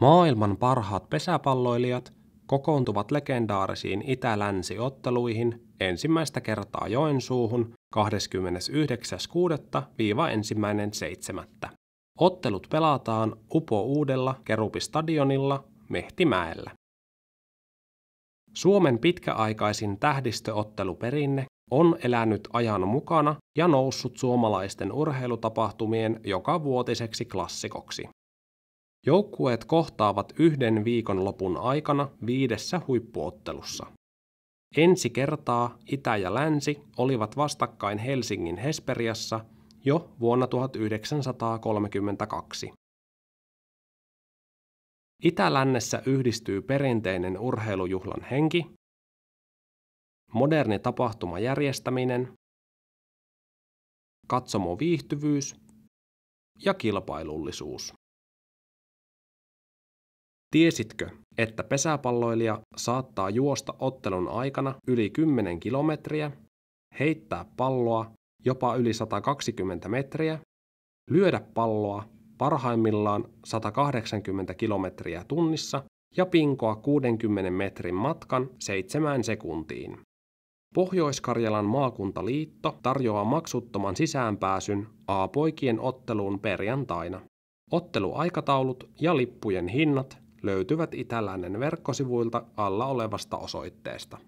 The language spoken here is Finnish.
Maailman parhaat pesäpalloilijat kokoontuvat legendaarisiin Itä-Länsi-otteluihin ensimmäistä kertaa Joensuuhun 29.6.–1.7. Ottelut pelataan Upo Uudella Kerupistadionilla Mehtimäellä. Suomen pitkäaikaisin tähdistöotteluperinne on elänyt ajan mukana ja noussut suomalaisten urheilutapahtumien joka vuotiseksi klassikoksi. Joukkueet kohtaavat yhden viikon lopun aikana viidessä huippuottelussa. Ensi kertaa Itä ja Länsi olivat vastakkain Helsingin Hesperiassa jo vuonna 1932. itä Itä-Lännessä yhdistyy perinteinen urheilujuhlan henki, moderni tapahtumajärjestäminen, katsomoviihtyvyys ja kilpailullisuus. Tiesitkö, että pesäpalloilija saattaa juosta ottelun aikana yli 10 kilometriä, heittää palloa jopa yli 120 metriä, lyödä palloa parhaimmillaan 180 kilometriä tunnissa ja pinkoa 60 metrin matkan 7 sekuntiin. Pohjois-Karjalan maakuntaliitto tarjoaa maksuttoman sisäänpääsyn A-poikien otteluun perjantaina. Otteluaikataulut ja lippujen hinnat löytyvät Itäläinen verkkosivuilta alla olevasta osoitteesta.